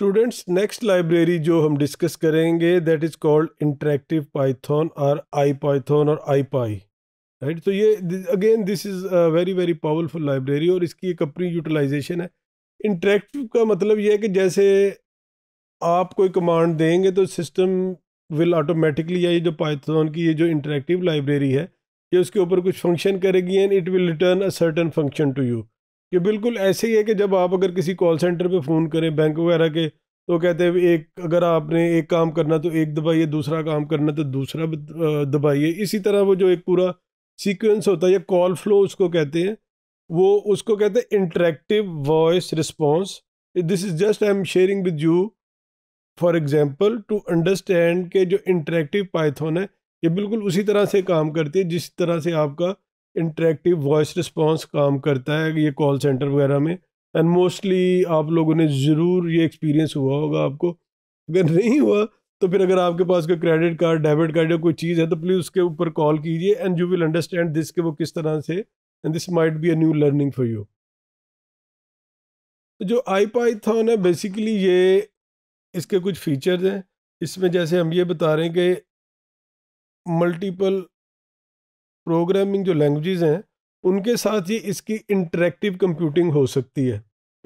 students next library जो हम discuss करेंगे that is called interactive Python और आई पाइथन और आई पाई राइट तो ये again this is very very powerful library और इसकी एक अपनी यूटिलाइजेशन है इंटरेक्टिव का मतलब ये है कि जैसे आप कोई कमांड देंगे तो सिस्टम विल ऑटोमेटिकली या ये जो पाइथन की ये जो इंटरेक्टिव लाइब्रेरी है ये उसके ऊपर कुछ फंक्शन करेगी and it will return a certain function to you ये बिल्कुल ऐसे ही है कि जब आप अगर किसी कॉल सेंटर पे फ़ोन करें बैंक वगैरह के तो कहते हैं एक अगर आपने एक काम करना तो एक दबाइए दूसरा काम करना तो दूसरा दबाइए इसी तरह वो जो एक पूरा सीक्वेंस होता है या कॉल फ्लो उसको कहते हैं वो उसको कहते हैं interactive voice response this is just I am sharing with you for example to understand के जो इंटरेक्टिव पाइथन है ये बिल्कुल उसी तरह से काम करती है जिस तरह से आपका इंटरेक्टिव वॉइस रिस्पॉन्स काम करता है ये कॉल सेंटर वगैरह में एंड मोस्टली आप लोगों ने ज़रूर ये एक्सपीरियंस हुआ होगा आपको अगर नहीं हुआ तो फिर अगर आपके पास कोई क्रेडिट कार्ड डेबिट कार्ड या कोई चीज़ है तो प्लीज़ उसके ऊपर कॉल कीजिए and you will understand this के वो किस तरह से and this might be a new learning for you जो आई पाइथन है बेसिकली ये इसके कुछ फीचर्स हैं इसमें जैसे हम ये बता रहे हैं कि मल्टीपल प्रोग्रामिंग जो लैंग्वेजेस हैं उनके साथ ये इसकी इंटरेक्टिव कंप्यूटिंग हो सकती है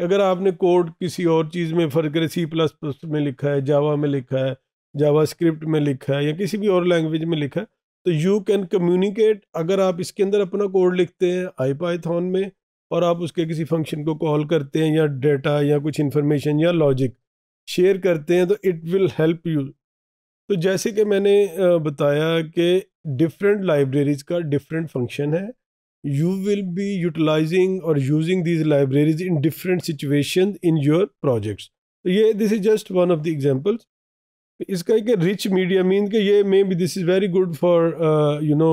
अगर आपने कोड किसी और चीज़ में फ़र्क करें सी प्लस प्लस में लिखा है जावा में लिखा है जावा स्क्रिप्ट में लिखा है या किसी भी और लैंग्वेज में लिखा है तो यू कैन कम्युनिकेट अगर आप इसके अंदर अपना कोड लिखते हैं आई पाइथॉन में और आप उसके किसी फंक्शन को कॉल करते हैं या डेटा या कुछ इन्फॉर्मेशन या लॉजिक शेयर करते हैं तो इट विल हेल्प यू तो जैसे कि मैंने बताया कि डिफरेंट लाइब्रेरीज़ का डिफरेंट फंक्शन है यू विल बी यूटिलाइजिंग और using these libraries in different situation in your projects तो ये this is just one of the examples इसका एक रिच मीडिया मीन के ये maybe this is very good for you know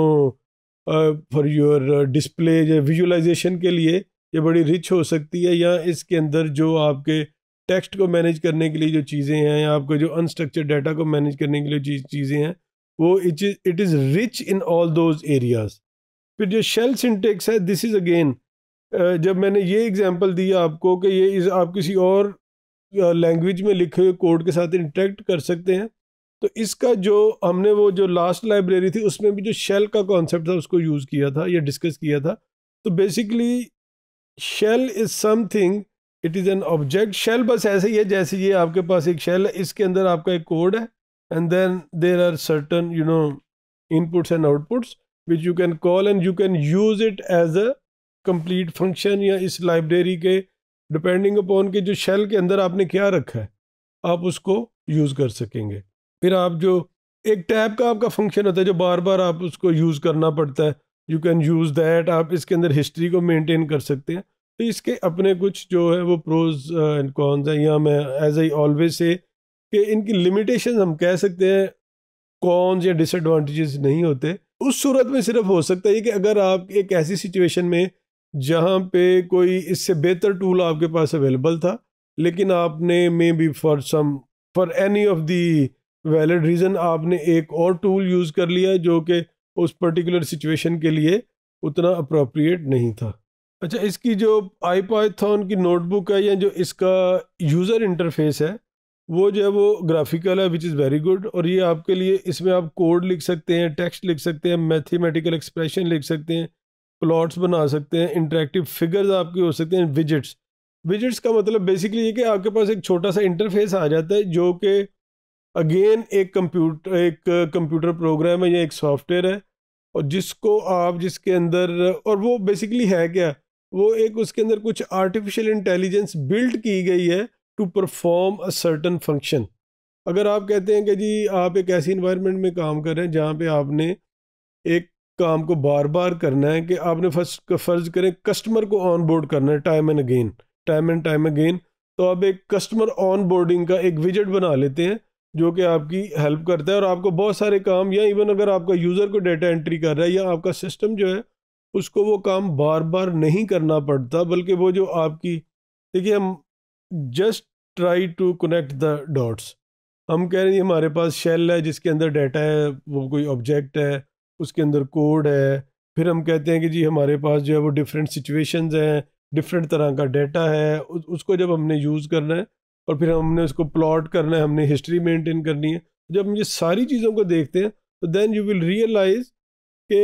for your display या visualisation के लिए ये बड़ी रिच हो सकती है या इसके अंदर जो आपके टेक्स्ट को मैनेज करने के लिए जो चीज़ें हैं या आपको जो अनस्ट्रक्चर्ड डाटा को मैनेज करने के लिए चीज चीज़ें हैं वो it is it is rich in all those areas फिर जो शेल सिंटेक्स है दिस इज़ अगेन जब मैंने ये एग्जांपल दी आपको कि ये इस आप किसी और लैंग्वेज में लिखे हुए कोड के साथ इंटरेक्ट कर सकते हैं तो इसका जो हमने वो जो लास्ट लाइब्रेरी थी उसमें भी जो शेल का कॉन्सेप्ट था उसको यूज़ किया था या डिस्कस किया था तो basically shell is something it is an object shell बस ऐसे ही है जैसे ये आपके पास एक शेल है इसके अंदर आपका एक कोड है and then there are certain you know inputs and outputs which you can call and you can use it as a complete function या इस लाइब्रेरी के डिपेंडिंग अपॉन के जो शेल के अंदर आपने क्या रखा है आप उसको यूज़ कर सकेंगे फिर आप जो एक टैब का आपका फंक्शन होता है जो बार बार आप उसको यूज़ करना पड़ता है यू कैन यूज़ दैट आप इसके अंदर हिस्ट्री को मेनटेन कर सकते हैं तो इसके अपने कुछ जो है वो प्रोज एंड कॉन्स हैं या मैं एज आई ऑलवेज से कि इनकी लिमिटेशन हम कह सकते हैं कॉन्स या डिसएडवांटेजेस नहीं होते उस सूरत में सिर्फ हो सकता है कि अगर आप एक ऐसी सिचुएशन में जहाँ पे कोई इससे बेहतर टूल आपके पास अवेलेबल था लेकिन आपने maybe for some for any of the valid reason आपने एक और टूल यूज़ कर लिया जो कि उस पर्टिकुलर सिचुएशन के लिए उतना अप्रोप्रिएट नहीं था अच्छा इसकी जो आई पाइथन की नोटबुक है या जो इसका यूज़र इंटरफेस है वो जो है वो ग्राफिकल है विच इज़ वेरी गुड और ये आपके लिए इसमें आप कोड लिख सकते हैं टेक्स्ट लिख सकते हैं मैथमेटिकल एक्सप्रेशन लिख सकते हैं प्लॉट्स बना सकते हैं इंटरेक्टिव फिगर्स आपके हो सकते हैं विजिट्स विजिट्स का मतलब बेसिकली ये कि आपके पास एक छोटा सा इंटरफेस आ जाता है जो कि अगेन एक कंप्यूटर एक कंप्यूटर प्रोग्राम है या एक सॉफ्टवेयर है और जिसको आप जिसके अंदर और वो बेसिकली है क्या वो एक उसके अंदर कुछ आर्टिफिशियल इंटेलिजेंस बिल्ड की गई है to perform a certain function अगर आप कहते हैं कि जी आप एक ऐसी इन्वायरमेंट में काम कर रहे हैं जहाँ पे आपने एक काम को बार बार करना है कि आपने फर्स्ट फर्ज करें कस्टमर को ऑन बोर्ड करना है time and again time and time again तो आप एक कस्टमर ऑन बोर्डिंग का एक विजट बना लेते हैं जो कि आपकी हेल्प करता है और आपको बहुत सारे काम या इवन अगर आपका यूज़र को डेटा एंट्री कर रहा है या आपका सिस्टम जो है उसको वो काम बार बार नहीं करना पड़ता बल्कि वो जो आपकी देखिए हम just try to connect the dots हम कह रहे हैं हमारे पास शेल है जिसके अंदर डाटा है वो कोई ऑब्जेक्ट है उसके अंदर कोड है फिर हम कहते हैं कि जी हमारे पास जो है वो डिफरेंट सिचुएशंस हैं डिफरेंट तरह का डाटा है उस, उसको जब हमने यूज़ करना है और फिर हमने उसको प्लॉट करना है हमने हिस्ट्री मेंटेन करनी है जब हम ये सारी चीज़ों को देखते हैं तो देन यू विल रियलाइज़ के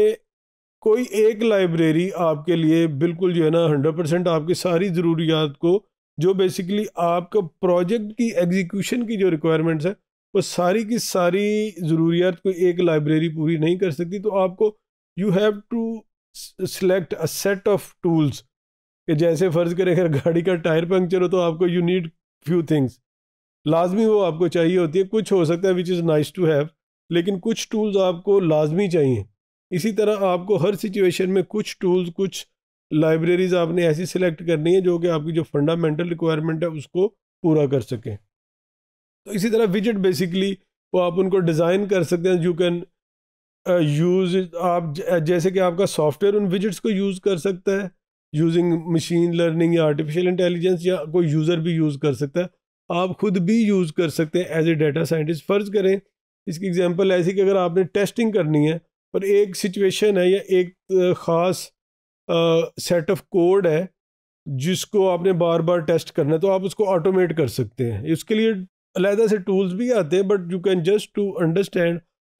कोई एक लाइब्रेरी आपके लिए बिल्कुल जो है ना हंड्रेड परसेंट आपकी सारी ज़रूरियात को जो बेसिकली आपका प्रोजेक्ट की एग्जीक्यूशन की जो रिक्वायरमेंट्स है वो सारी की सारी ज़रूरियात को एक लाइब्रेरी पूरी नहीं कर सकती तो आपको you have to select a set of tools कि जैसे फ़र्ज़ करें अगर गाड़ी का टायर पंक्चर हो तो आपको यू नीड फ्यू थिंग्स लाजमी वो आपको चाहिए होती है कुछ हो सकता है which is nice to have लेकिन कुछ टूल्स आपको लाजमी चाहिए इसी तरह आपको हर सिचुएशन में कुछ टूल्स कुछ लाइब्रेरीज आपने ऐसी सिलेक्ट करनी है जो कि आपकी जो फंडामेंटल रिक्वायरमेंट है उसको पूरा कर सकें तो इसी तरह विजिट बेसिकली वो आप उनको डिज़ाइन कर सकते हैं यू कैन यूज़ आप uh, जैसे कि आपका सॉफ्टवेयर उन विजिट्स को यूज़ कर सकता है यूजिंग मशीन लर्निंग या आर्टिफिशियल इंटेलिजेंस या कोई यूज़र भी यूज़ कर सकता है आप खुद भी यूज़ कर सकते हैं एज ए डाटा साइंटिस्ट फ़र्ज़ करें इसकी एग्जांपल ऐसी कि अगर आपने टेस्टिंग करनी है पर एक सिचुएशन है या एक ख़ास सेट ऑफ कोड है जिसको आपने बार बार टेस्ट करना है तो आप उसको ऑटोमेट कर सकते हैं इसके लिए अलहदा से टूल्स भी आते हैं but you can just to understand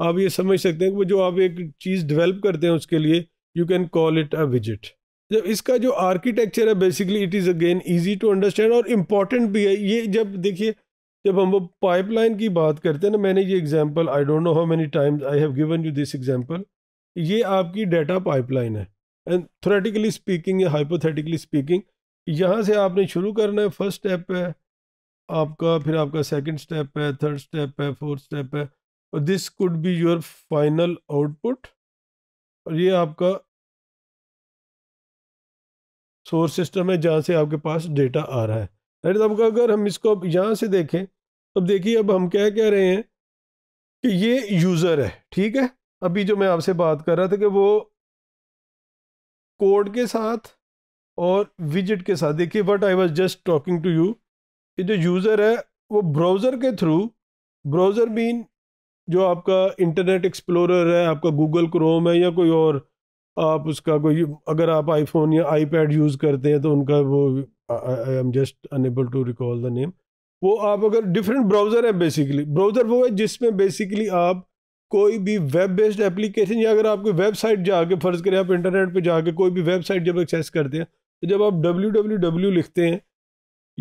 आप ये समझ सकते हैं कि जो आप एक चीज़ डेवलप करते हैं उसके लिए you can call it a visit जब इसका जो आर्किटेक्चर है basically it is again easy to understand और इम्पॉर्टेंट भी है ये जब देखिए जब हम वो पाइपलाइन की बात करते हैं ना मैंने ये example I don't know how many times I have given you this example ये आपकी डाटा पाइपलाइन है एंड थोरेटिकली स्पीकिंग या हाइपोथेटिकली स्पीकिंग यहाँ से आपने शुरू करना है फर्स्ट स्टेप है आपका फिर आपका सेकेंड स्टेप है थर्ड स्टेप है फोर्थ स्टेप है और this could be your final output और ये आपका सोर्स सिस्टम है जहाँ से आपके पास डेटा आ रहा है राइट तो अब अगर हम इसको अब यहाँ से देखें तो देखिए अब हम क्या कह रहे हैं कि ये यूज़र है ठीक है अभी जो मैं आपसे बात कर रहा था कि वो कोड के साथ और विजिट के साथ देखिए what I was just talking to you कि जो यूज़र है वो ब्राउज़र के थ्रू ब्राउज़र मीन जो आपका इंटरनेट एक्सप्लोरर है आपका गूगल क्रोम है या कोई और आप उसका कोई अगर आप आईफोन या आईपैड यूज़ करते हैं तो उनका वो I am just unable to recall the name वो आप अगर डिफरेंट ब्राउज़र है बेसिकली ब्राउज़र वो है जिसमें बेसिकली आप कोई भी वेब बेस्ड एप्लीकेशन या अगर आपकी वेबसाइट जाके फ़र्ज़ करें आप इंटरनेट पे जाके कोई भी वेबसाइट जब एक्सेस करते हैं तो जब आप डब्ल्यू डब्ल्यू डब्ल्यू लिखते हैं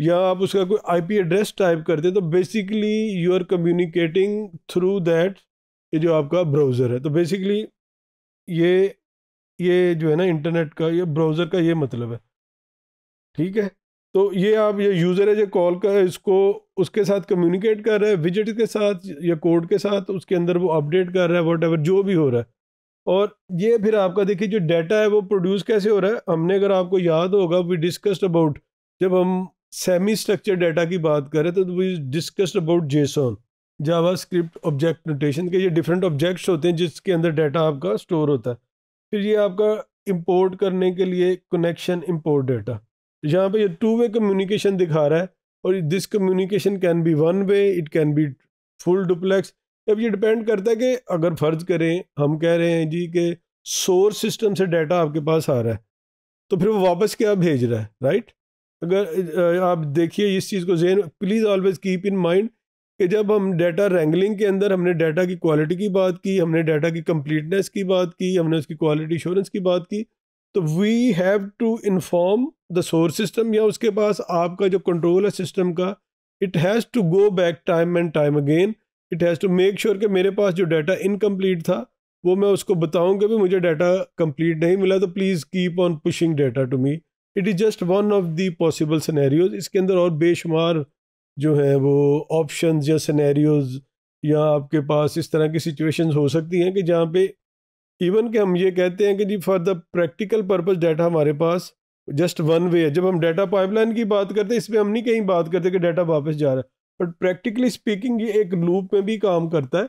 या आप उसका कोई आईपी एड्रेस टाइप करते हैं तो basically you are communicating through that ये जो आपका ब्राउज़र है तो बेसिकली ये ये जो है ना इंटरनेट का ये ब्राउज़र का ये मतलब है ठीक है तो ये आप ये यूज़र है जो कॉल का इसको उसके साथ कम्युनिकेट कर रहा है विजिट के साथ या कोड के साथ उसके अंदर वो अपडेट कर रहा है वट एवर जो भी हो रहा है और ये फिर आपका देखिए जो डाटा है वो प्रोड्यूस कैसे हो रहा है हमने अगर आपको याद होगा वी डिस्कस्ड अबाउट जब हम सेमी स्ट्रक्चर डाटा की बात करें तो we discussed about JSON JavaScript object notation के ये डिफरेंट ऑब्जेक्ट्स होते हैं जिसके अंदर डाटा आपका स्टोर होता है फिर ये आपका इंपोर्ट करने के लिए कनेक्शन इंपोर्ट डेटा यहाँ पे ये टू वे कम्युनिकेशन दिखा रहा है और this communication can be one way it can be full duplex अब ये डिपेंड करता है कि अगर फ़र्ज करें हम कह रहे हैं जी के सोर्स सिस्टम से डाटा आपके पास आ रहा है तो फिर वो वापस क्या भेज रहा है राइट अगर आप देखिए इस चीज़ को then please always keep in mind कि जब हम डेटा रैंगलिंग के अंदर हमने डाटा की क्वालिटी की बात की हमने डाटा की कम्प्लीटनेस की बात की हमने उसकी क्वालिटी इंश्योरेंस की बात की तो we have to inform the source system या उसके पास आपका जो कंट्रोल है सिस्टम का it has to go back time and time again it has to make sure कि मेरे पास जो डाटा इनकम्प्लीट था वो मैं उसको बताऊँ कि भी मुझे डाटा कम्प्लीट नहीं मिला तो please keep on pushing data to me it is just one of the possible scenarios इसके अंदर और बेशुमार जो है वो ऑप्शन या सिनेरियोस या आपके पास इस तरह की सिचुएशंस हो सकती हैं कि जहाँ पे इवन के हम ये कहते हैं कि जी for the practical purpose data हमारे पास जस्ट वन वे है जब हम डाटा पाइपलाइन की बात करते हैं इसमें हम नहीं कहीं बात करते कि डाटा वापस जा रहा है बट प्रैक्टिकली स्पीकिंग ये एक लूप में भी काम करता है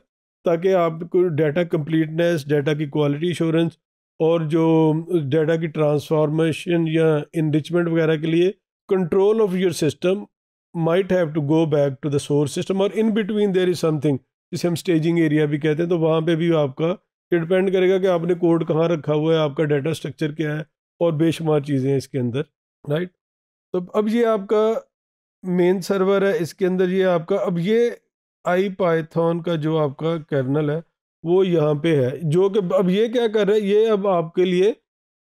ताकि आपको डाटा कम्प्लीटनेस डाटा की क्वालिटी इंश्योरेंस और जो डाटा की ट्रांसफॉर्मेशन या इनरिचमेंट वगैरह के लिए control of your system might have to go back to the source system और in between there is something जिसे हम स्टेजिंग एरिया भी कहते हैं तो वहाँ पे भी आपका ये डिपेंड करेगा कि आपने कोड कहाँ रखा हुआ है आपका डाटा स्ट्रक्चर क्या है और बेशुमार चीज़ें हैं इसके अंदर राइट तो अब ये आपका मेन सर्वर है इसके अंदर ये आपका अब ये आई पाइथन का जो आपका कर्नल है वो यहाँ पे है जो कि अब ये क्या कर रहा है ये अब आपके लिए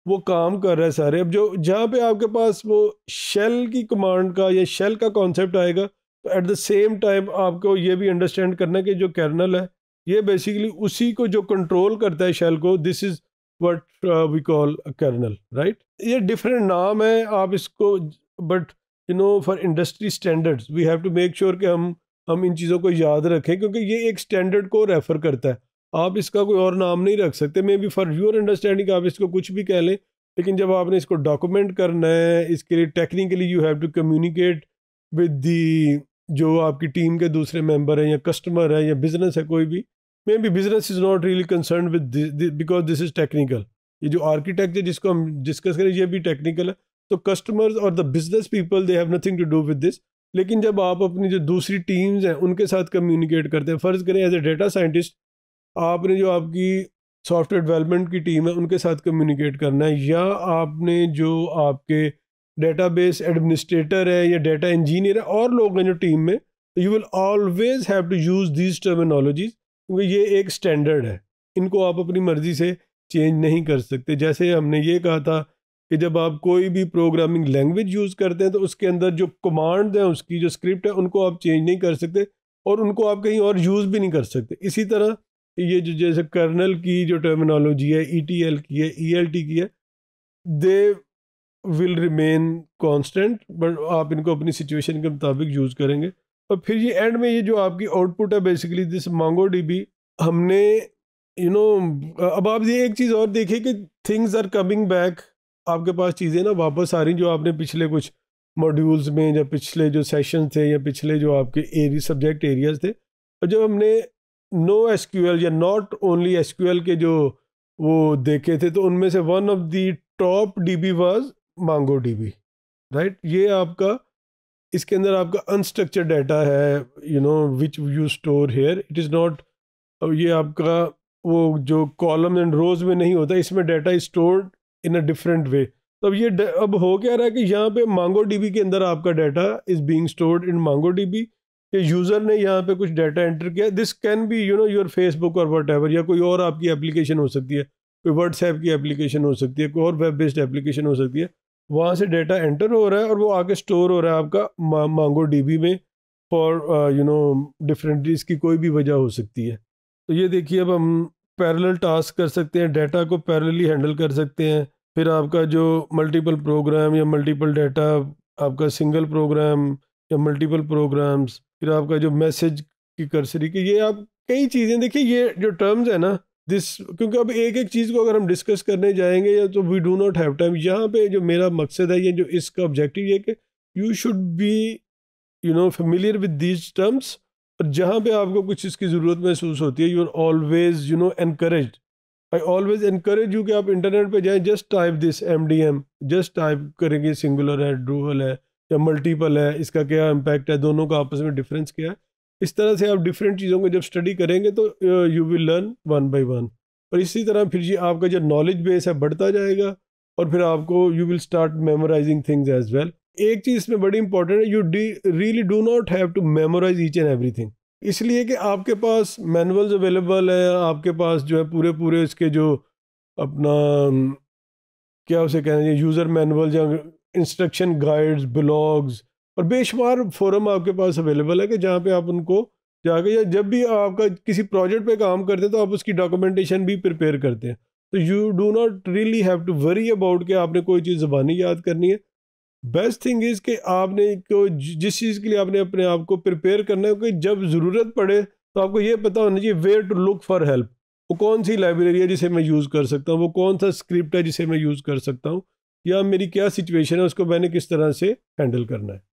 वो काम कर रहा है सारे अब जो जहाँ पे आपके पास वो शेल की कमांड का या शेल का कॉन्सेप्ट आएगा तो एट द सेम टाइम आपको ये भी अंडरस्टैंड करना है कि जो कर्नल है ये बेसिकली उसी को जो कंट्रोल करता है शेल को this is what we call kernel right ये डिफरेंट नाम है आप इसको but you know for industry standard we have to make sure कि हम हम इन चीज़ों को याद रखें क्योंकि ये एक स्टैंडर्ड को रेफ़र करता है आप इसका कोई और नाम नहीं रख सकते maybe for your understanding आप इसको कुछ भी कह लें लेकिन जब आपने इसको डॉक्यूमेंट करना है इसके लिए technically you have to communicate with the जो आपकी टीम के दूसरे मेंबर हैं या कस्टमर है या बिजनेस है कोई भी may be business is not really concern with because this is technical ये जो आर्किटेक्ट है जिसको हम डिस्कस करें ये भी टेक्निकल है तो कस्टमर्स और the business people they have nothing to do with this लेकिन जब आप अपनी जो दूसरी टीम्स हैं उनके साथ कम्युनिकेट करते हैं फ़र्ज़ करें एज ए डेटा साइंटिस्ट आपने जो आपकी सॉफ्टवेयर डेवलपमेंट की टीम है उनके साथ कम्युनिकेट करना है या आपने जो आपके डेटाबेस एडमिनिस्ट्रेटर है या डेटा इंजीनियर है और लोग हैं जो टीम में you will always have to use these terminologies क्योंकि ये एक स्टैंडर्ड है इनको आप अपनी मर्ज़ी से चेंज नहीं कर सकते जैसे हमने ये कहा था कि जब आप कोई भी प्रोग्रामिंग लैंग्वेज यूज़ करते हैं तो उसके अंदर जो कमांड हैं उसकी जो स्क्रिप्ट है उनको आप चेंज नहीं कर सकते और उनको आप कहीं और यूज़ भी नहीं कर सकते इसी तरह ये जो जैसे कर्नल की जो टर्मिनोलॉजी है ई टी एल की है ई एल टी की है they will remain constant but आप इनको अपनी सिचुएशन के मुताबिक यूज़ करेंगे और फिर ये एंड में ये जो आपकी आउटपुट है बेसिकली दिस मांगो डी हमने यू you नो know, अब आप ये एक चीज़ और देखिए कि थिंग्स आर कमिंग बैक आपके पास चीज़ें ना वापस आ रही जो आपने पिछले कुछ मॉड्यूल्स में या पिछले जो सेशन थे या पिछले जो आपके एरिया सब्जेक्ट एरियाज थे और जब हमने नो एस या नॉट ओनली एस के जो वो देखे थे तो उनमें से one of the top DB was MongoDB right ये आपका इसके अंदर आपका अनस्ट्रक्चर डाटा है you know which you store here it is not ये आपका वो जो कॉलम एंड रोज में नहीं होता इसमें data store stored in a different way तो अब ये अब हो क्या रहा है कि यहाँ पे मांगो बी के अंदर आपका data is being stored in MongoDB कि यूज़र ने यहाँ पे कुछ डाटा एंटर किया this can be you know your Facebook और वट एवर या कोई और आपकी एप्लीकेशन हो सकती है कोई व्हाट्सएप की एप्लीकेशन हो सकती है कोई और वेब बेस्ड एप्लीकेशन हो सकती है वहाँ से डाटा एंटर हो रहा है और वो आगे स्टोर हो रहा है आपका मा, मांगो डीबी में फॉर यू नो डिफरेंट इसकी कोई भी वजह हो सकती है तो ये देखिए अब हम पैरेलल टास्क कर सकते हैं डाटा को पैरेलली हैंडल कर सकते हैं फिर आपका जो मल्टीपल प्रोग्राम या मल्टीपल डाटा आपका सिंगल प्रोग्राम या मल्टीपल प्रोग्राम्स फिर आपका जो मैसेज की कर्सरी की ये आप कई चीज़ें देखिए ये जो टर्म्स है ना दिस क्योंकि अब एक एक चीज़ को अगर हम डिस्कस करने जाएंगे या तो we do not have time यहाँ पे जो मेरा मकसद है ये जो इसका ऑब्जेक्टिव ये कि you should be you know familiar with these terms और जहाँ पे आपको कुछ इसकी ज़रूरत महसूस होती है you are always you know encourage I always encourage you कि आप इंटरनेट पर जाएँ just type this M D M just type करेंगे सिंगुलर है ड्रूअल है या मल्टीपल है इसका क्या इम्पैक्ट है दोनों का आपस में डिफरेंस क्या है इस तरह से आप डिफरेंट चीज़ों को जब स्टडी करेंगे तो you will learn one by one और इसी तरह फिर जी आपका जो नॉलेज बेस है बढ़ता जाएगा और फिर आपको you will start memorizing things as well एक चीज़ इसमें बड़ी इंपॉर्टेंट है you the really do not have to memorize each and thing इसलिए कि आपके पास मैनुअल्स अवेलेबल हैं आपके पास जो है पूरे पूरे इसके जो अपना क्या उसे कहना चाहिए यूज़र मैनुअल या इंस्ट्रक्शन गाइड्स ब्लॉग्स और बेशुमार फोरम आपके पास अवेलेबल है कि जहाँ पे आप उनको जाके या जब भी आपका किसी प्रोजेक्ट पे काम करते हैं तो आप उसकी डॉक्यूमेंटेशन भी प्रिपेयर करते हैं तो you do not really have to worry about कि आपने कोई चीज़ ज़बानी याद करनी है बेस्ट थिंग इज़ कि आपने को जिस चीज़ के लिए आपने अपने आप को प्रिपेयर करना है कि जब ज़रूरत पड़े तो आपको ये पता होना चाहिए where to look for help वो कौन सी लाइब्रेरी है जिसे मैं यूज़ कर सकता हूँ वो कौन सा स्क्रिप्ट है जिसे मैं यूज़ कर सकता हूँ या मेरी क्या सिचुएशन है उसको मैंने किस तरह से हैंडल करना है